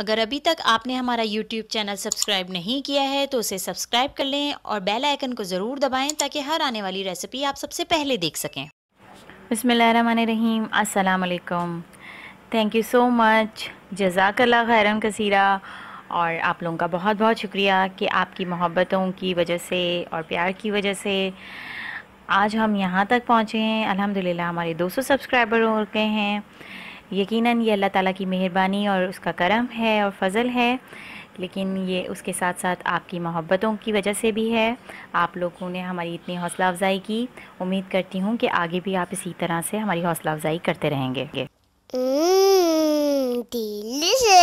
अगर अभी तक आपने हमारा यूट्यूब चैनल सब्सक्राइब नहीं किया है तो उसे सब्सक्राइब कर लें और बेल आइकन को ज़रूर दबाएं ताकि हर आने वाली रेसिपी आप सबसे पहले देख सकें बसमीम असलकम थैंक यू सो मच जजाकल्ला खैरम कसीरा और आप लोगों का बहुत बहुत शुक्रिया कि आपकी मोहब्बतों की वजह से और प्यार की वजह से आज हम यहाँ तक पहुँचे हैं अलहमदिल्ला हमारे 200 सब्सक्राइबर हो गए हैं यकीनन ये अल्लाह ताला की मेहरबानी और उसका करम है और फजल है लेकिन ये उसके साथ साथ आपकी मोहब्बतों की वजह से भी है आप लोगों ने हमारी इतनी हौसला अफजाई की उम्मीद करती हूँ कि आगे भी आप इसी तरह से हमारी हौसला अफजाई करते रहेंगे हम्म,